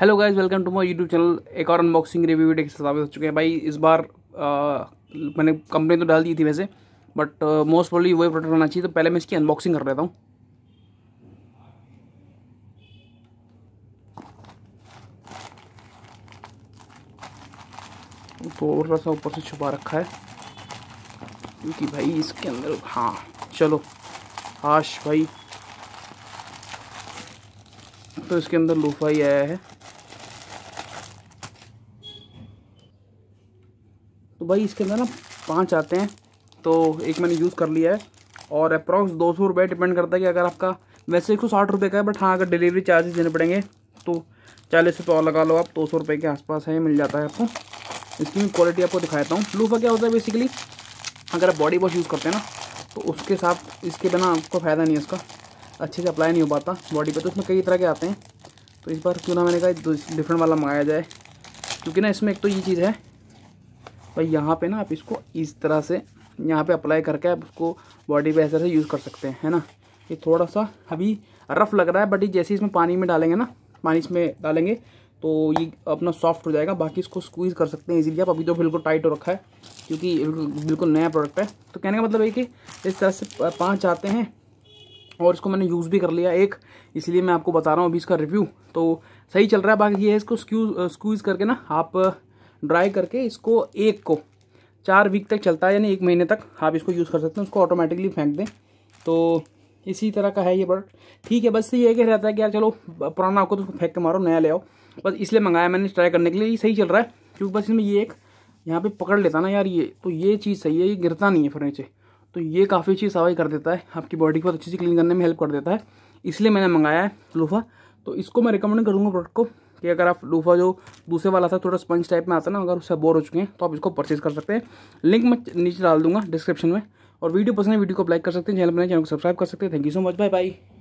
hello guys welcome to my YouTube channel एक और unboxing review video के साथ हो चुके हैं भाई इस बार आ, मैंने कंपनी तो डाल दी थी वैसे बट मोस्ट प्रॉब्ली वही प्रोडक्ट होना चाहिए तो पहले मैं इसकी अनबॉक्सिंग कर लेता हूँ थोड़ा सा ऊपर से छुपा रखा है क्योंकि भाई इसके अंदर हाँ चलो हाश भाई तो इसके अंदर लूफा ही आया है तो भाई इसके अंदर ना पाँच आते हैं तो एक मैंने यूज़ कर लिया है और अप्रॉक्स दो सौ रुपये डिपेंड करता है कि अगर आपका वैसे एक सौ साठ रुपये का है बट हाँ अगर डिलीवरी चार्जेस देने पड़ेंगे तो चालीस रुपये और लगा लो आप दो सौ रुपये के आसपास है मिल जाता है आपको इसकी मैं क्वालिटी आपको दिखाता हूँ लूफा क्या होता है बेसिकली अगर आप बॉडी वॉश यूज़ करते हैं ना तो उसके साथ इसके बिना आपको फ़ायदा नहीं है उसका अच्छे से अप्लाई नहीं हो पाता बॉडी पर तो उसमें कई तरह के आते हैं तो इस बार क्यों ना मैंने कहा डिफरेंट वाला मंगाया जाए क्योंकि ना इसमें एक तो ये चीज़ है तो यहाँ पे ना आप इसको इस तरह से यहाँ पे अप्लाई करके आप उसको बॉडी पे ऐसे से यूज़ कर सकते हैं है ना ये थोड़ा सा अभी रफ़ लग रहा है बट ये जैसे इसमें पानी में डालेंगे ना पानी इसमें डालेंगे तो ये अपना सॉफ्ट हो जाएगा बाकी इसको स्क्वीज़ कर सकते हैं इजीली आप अभी तो बिल्कुल टाइट हो रखा है क्योंकि बिल्कुल नया प्रोडक्ट है तो कहने का मतलब ये कि इस तरह से पाँच आते हैं और इसको मैंने यूज़ भी कर लिया एक इसलिए मैं आपको बता रहा हूँ अभी इसका रिव्यू तो सही चल रहा है बाकी ये है इसको स्क्यूज स्क्वीज़ करके ना आप ड्राई करके इसको एक को चार वीक तक चलता है यानी एक महीने तक आप इसको यूज़ कर सकते हैं उसको ऑटोमेटिकली फेंक दें तो इसी तरह का है ये प्रोडक्ट ठीक है बस ये कह रहता है कि यार चलो पुराना आपको तो उसको फेंक के मारो नया ले आओ बस इसलिए मंगाया मैंने ट्राई करने के लिए ये सही चल रहा है क्योंकि बस इसमें ये एक यहाँ पे पकड़ लेता ना यार ये तो ये चीज़ सही है ये गिरता नहीं है फर्नीचर तो ये काफ़ी अच्छी सवाई कर देता है आपकी बॉडी को अच्छी से क्लीन करने में हेल्प कर देता है इसलिए मैंने मंगाया है लोफा तो इसको मैं रिकमेंड करूँगा प्रोडक्ट को कि अगर आप लूफा जो दूसरे वाला था थोड़ा स्पंज टाइप में आता ना अगर उससे बोर हो चुके हैं तो आप इसको परचेज कर सकते हैं लिंक मैं नीचे डाल दूंगा डिस्क्रिप्शन में और वीडियो पसंद है वीडियो को लाइक कर सकते हैं चैनल बनाए चैनल को सब्सक्राइब कर सकते हैं thank you so much bye bye